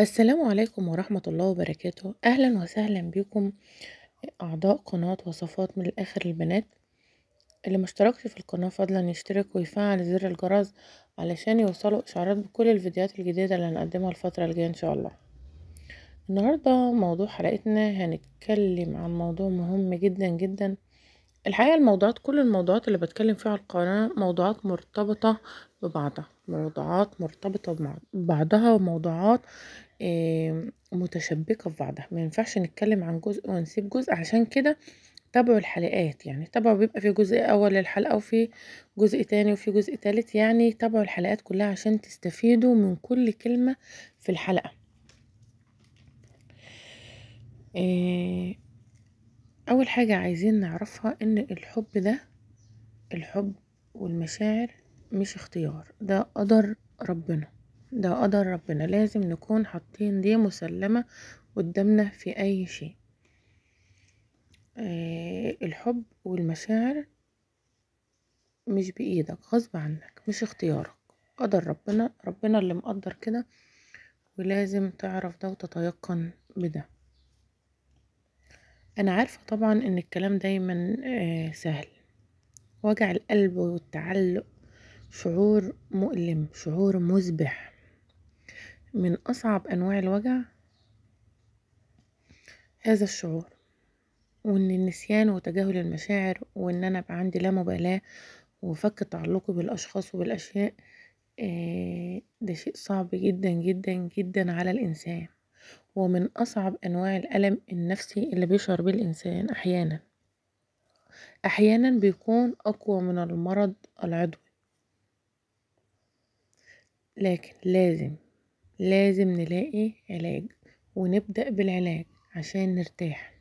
السلام عليكم ورحمة الله وبركاته أهلا وسهلا بكم أعضاء قناة وصفات من الآخر البنات اللي مشتركش في القناة فضلا يشترك ويفعل زر الجرس علشان يوصله إشعارات بكل الفيديوهات الجديدة اللي هنقدمها الفترة الجاية إن شاء الله النهاردة موضوع حلقتنا هنتكلم عن موضوع مهم جدا جدا الحقيقة الموضوعات كل الموضوعات اللي بتكلم فيها على القناة موضوعات مرتبطة ببعضها موضوعات مرتبطة ببعضها وموضوعات متشبكة في بعضها ما ينفعش نتكلم عن جزء ونسيب جزء عشان كده تابعوا الحلقات يعني تابعوا بيبقى في جزء اول للحلقة وفي جزء تاني وفي جزء تالت يعني تابعوا الحلقات كلها عشان تستفيدوا من كل كلمة في الحلقة آه، اول حاجة عايزين نعرفها ان الحب ده الحب والمشاعر مش اختيار ده قدر ربنا ده قدر ربنا لازم نكون حاطين دي مسلمة قدامنا في أي شيء آه الحب والمشاعر مش بإيدك غصب عنك مش اختيارك قدر ربنا ربنا اللي مقدر كده ولازم تعرف ده وتتيقن بده أنا عارفة طبعا إن الكلام دايما آه سهل وجع القلب والتعلق شعور مؤلم شعور مزبح من أصعب أنواع الوجع هذا الشعور وإن النسيان وتجاهل المشاعر وإن أنا بقى عندي لا مبالاة وفك تعلقي بالأشخاص وبالأشياء آه، ده شيء صعب جدا جدا جدا على الإنسان ومن أصعب أنواع الألم النفسي اللي بيشعر به الإنسان أحيانا أحيانا بيكون أقوى من المرض العضوي لكن لازم لازم نلاقي علاج ونبدأ بالعلاج عشان نرتاح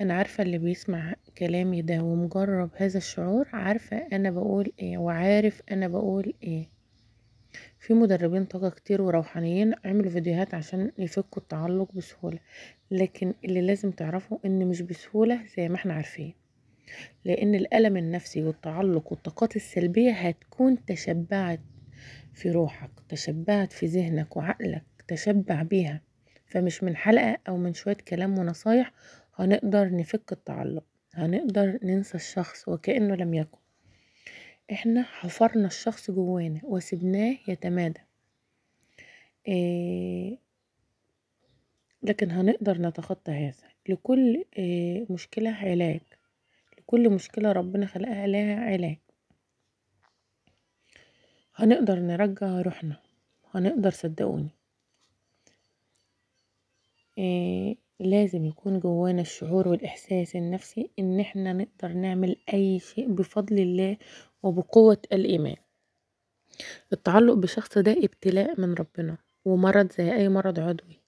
أنا عارفة اللي بيسمع كلامي ده ومجرب هذا الشعور عارفة أنا بقول إيه وعارف أنا بقول إيه في مدربين طاقة كتير وروحانيين عملوا فيديوهات عشان يفكوا التعلق بسهولة لكن اللي لازم تعرفه إن مش بسهولة زي ما احنا عارفين لأن الألم النفسي والتعلق والطاقات السلبية هتكون تشبعت في روحك تشبعت في ذهنك وعقلك تشبع بيها فمش من حلقة أو من شوية كلام ونصايح هنقدر نفك التعلق هنقدر ننسى الشخص وكأنه لم يكن احنا حفرنا الشخص جوانا وسبناه يتمادى إيه لكن هنقدر نتخطى هذا لكل إيه مشكلة علاج كل مشكلة ربنا خلقها لها علاج هنقدر نرجع روحنا هنقدر صدقوني إيه لازم يكون جوانا الشعور والإحساس النفسي إن إحنا نقدر نعمل أي شيء بفضل الله وبقوة الإيمان التعلق بشخص ده ابتلاء من ربنا ومرض زي أي مرض عضوي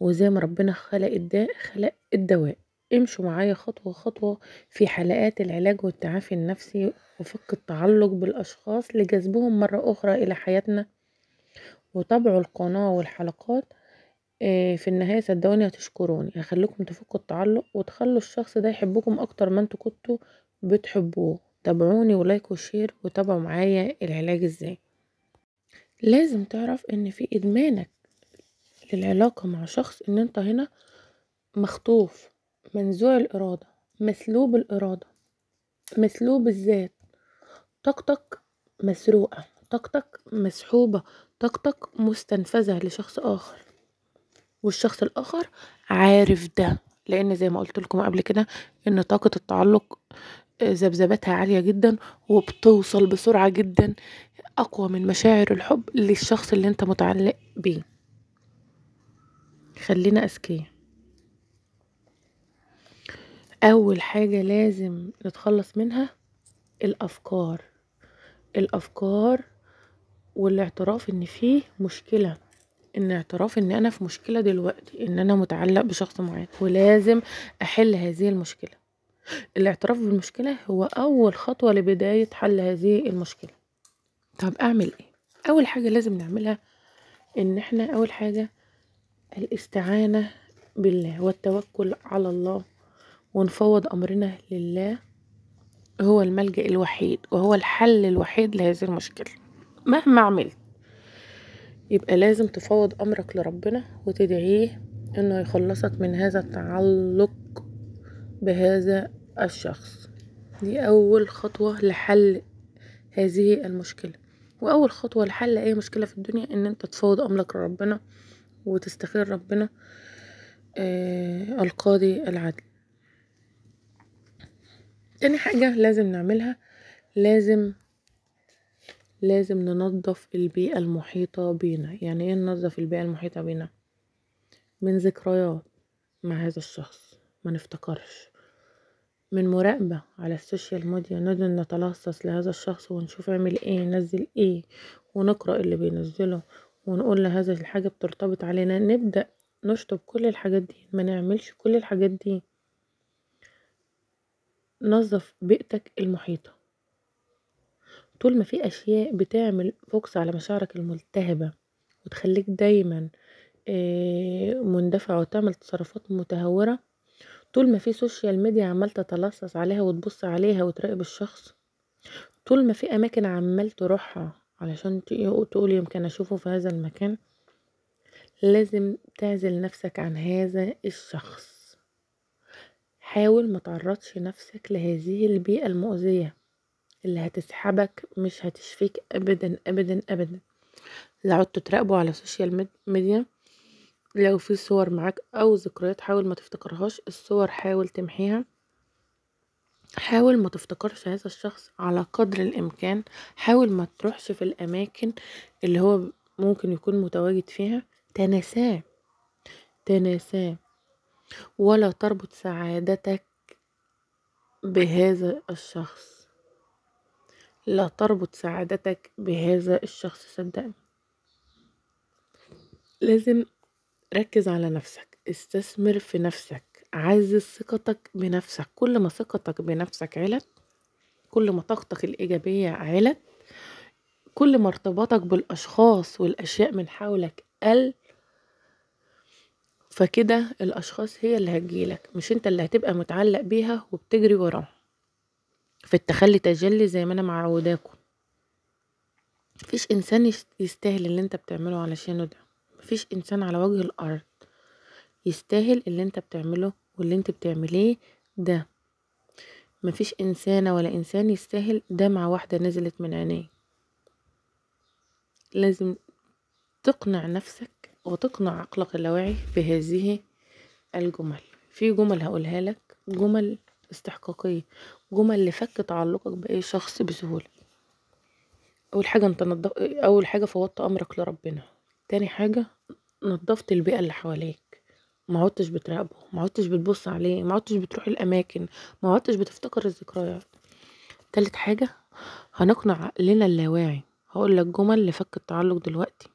وزي ما ربنا خلق الداء خلق الدواء امشوا معايا خطوة خطوة في حلقات العلاج والتعافي النفسي وفك التعلق بالأشخاص لجذبهم مرة أخرى إلى حياتنا وتابعوا القناة والحلقات آه، في النهاية صدقوني هتشكروني هخليكم تفكوا التعلق وتخلوا الشخص ده يحبكم أكتر ما انتوا كنتوا بتحبوه تابعوني ولايك وشير وتابعوا معايا العلاج ازاي لازم تعرف ان في ادمانك للعلاقة مع شخص ان انت هنا مخطوف منزوع الإرادة مسلوب الإرادة مسلوب الذات طاقتك مسروقة طاقتك مسحوبة طاقتك مستنفذة لشخص آخر والشخص الآخر عارف ده لأن زي ما قلت لكم قبل كده إن طاقة التعلق آه، ذبذبتها عالية جدا وبتوصل بسرعة جدا أقوى من مشاعر الحب للشخص اللي أنت متعلق بيه خلينا أذكياء اول حاجة لازم نتخلص منها الافكار الافكار والاعتراف ان فيه مشكلة ان اعتراف ان انا في مشكلة دلوقتي ان انا متعلق بشخص معين ولازم احل هذه المشكلة الاعتراف بالمشكلة هو اول خطوة لبداية حل هذه المشكلة طب اعمل ايه اول حاجة لازم نعملها ان احنا اول حاجة الاستعانة بالله والتوكل على الله ونفوض أمرنا لله هو الملجأ الوحيد وهو الحل الوحيد لهذه المشكلة مهما عملت يبقى لازم تفوض أمرك لربنا وتدعيه إنه يخلصك من هذا التعلق بهذا الشخص دي أول خطوة لحل هذه المشكلة وأول خطوة لحل أي مشكلة في الدنيا إن أنت تفوض أمرك لربنا وتستخير ربنا آه القاضي العدل تاني حاجة لازم نعملها لازم لازم ننظف البيئة المحيطة بينا يعني ايه ننظف البيئة المحيطة بينا من ذكريات مع هذا الشخص ما نفتكرش من مراقبة على السوشيال ميديا نقدر نتلصص لهذا الشخص ونشوف عمل ايه نزل ايه ونقرأ اللي بينزله ونقول لهذا الحاجة بترتبط علينا نبدأ نشطب كل الحاجات دي ما نعملش كل الحاجات دي نظف بيئتك المحيطة طول ما في أشياء بتعمل فوكس على مشاعرك الملتهبة وتخليك دايما آه، مندفع وتعمل تصرفات متهورة طول ما في سوشيال ميديا عمال تتلصص عليها وتبص عليها وتراقب الشخص طول ما في أماكن عمال تروحها علشان تقول يمكن أشوفه في هذا المكان لازم تعزل نفسك عن هذا الشخص حاول ما تعرضش نفسك لهذه البيئة المؤذية اللي هتسحبك مش هتشفيك ابدا ابدا ابدا لو عدتوا تراقبوا على السوشيال ميديا لو في صور معاك او ذكريات حاول ما تفتكرهاش الصور حاول تمحيها حاول ما تفتكرش هذا الشخص على قدر الامكان حاول ما تروحش في الاماكن اللي هو ممكن يكون متواجد فيها تناساه تناساه ولا تربط سعادتك بهذا الشخص لا تربط سعادتك بهذا الشخص صدقني لازم ركز على نفسك استثمر في نفسك عزز ثقتك بنفسك كل ما ثقتك بنفسك علت كل ما طاقتك الإيجابية علت كل ما ارتباطك بالأشخاص والأشياء من حولك قل فكده الأشخاص هي اللي هتجيلك مش انت اللي هتبقى متعلق بيها وبتجري وراها في التخلي تجلي زي ما انا معوداكم مفيش انسان يستاهل اللي انت بتعمله علشانه ده مفيش انسان على وجه الارض يستاهل اللي انت بتعمله واللي انت بتعمليه ده مفيش انسانة ولا انسان يستاهل ده مع واحدة نزلت من عينيه لازم تقنع نفسك وتقنع عقلك اللاواعي بهذه الجمل في جمل هقولها لك جمل استحقاقية جمل لفك تعلقك بأي شخص بسهولة أول حاجة أنت نضف... أول حاجة فوضت أمرك لربنا تاني حاجة نضفت البيئة اللي حواليك ما عدتش بتراقبه ما عدتش بتبص عليه ما عدتش بتروح الأماكن ما عدتش بتفتكر الذكريات تالت حاجة هنقنع عقلنا اللاواعي هقول لك جمل لفك التعلق دلوقتي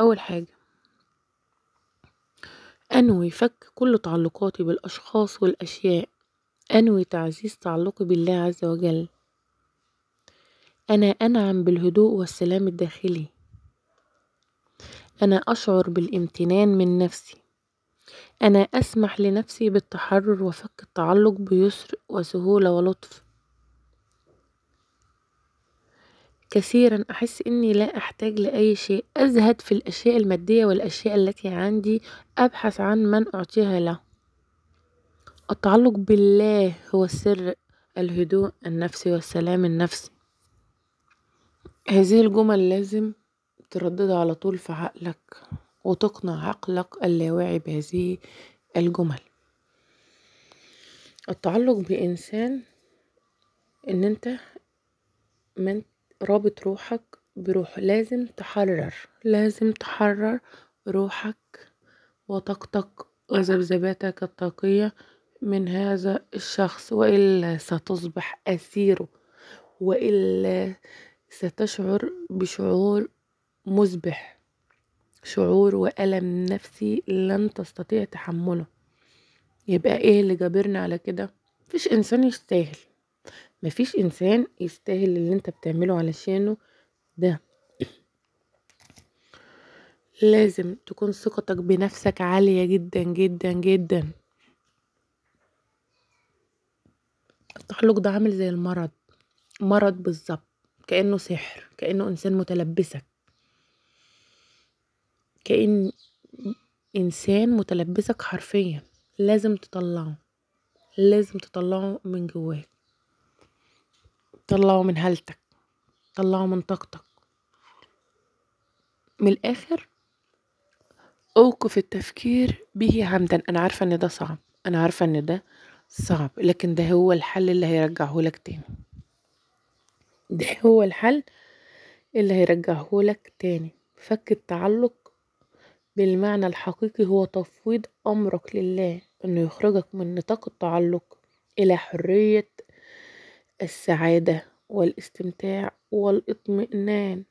أول حاجة أنوي فك كل تعلقاتي بالأشخاص والأشياء أنوي تعزيز تعلقي بالله عز وجل أنا أنعم بالهدوء والسلام الداخلي أنا أشعر بالامتنان من نفسي أنا أسمح لنفسي بالتحرر وفك التعلق بيسر وسهولة ولطف كثيرا أحس إني لا أحتاج لأي شيء أزهد في الأشياء المادية والأشياء التي عندي أبحث عن من أعطيها له التعلق بالله هو سر الهدوء النفسي والسلام النفسي هذه الجمل لازم ترددها على طول في عقلك وتقنع عقلك اللاواعي بهذه الجمل التعلق بإنسان إن أنت من رابط روحك بروحه لازم تحرر لازم تحرر روحك وطاقتك وذبذباتك الطاقية من هذا الشخص وإلا ستصبح أسيره وإلا ستشعر بشعور مزبح شعور وألم نفسي لن تستطيع تحمله يبقى ايه اللي جابرنا على كده مفيش انسان يستاهل مفيش انسان يستاهل اللي انت بتعمله علشانه ده لازم تكون ثقتك بنفسك عالية جدا جدا جدا التحلق ده عامل زي المرض مرض بالظبط كأنه سحر كأنه إنسان متلبسك كأن إنسان متلبسك حرفيا لازم تطلعه لازم تطلعه من جواك طلعه من هالتك طلعه من طاقتك من الآخر أوقف التفكير به عمدا أنا عارفة إن ده صعب أنا عارفة إن ده صعب لكن ده هو الحل اللي هيرجعه لك تاني ده هو الحل اللي هيرجعه لك تاني فك التعلق بالمعنى الحقيقي هو تفويض أمرك لله أنه يخرجك من نطاق التعلق إلى حرية السعاده والاستمتاع والاطمئنان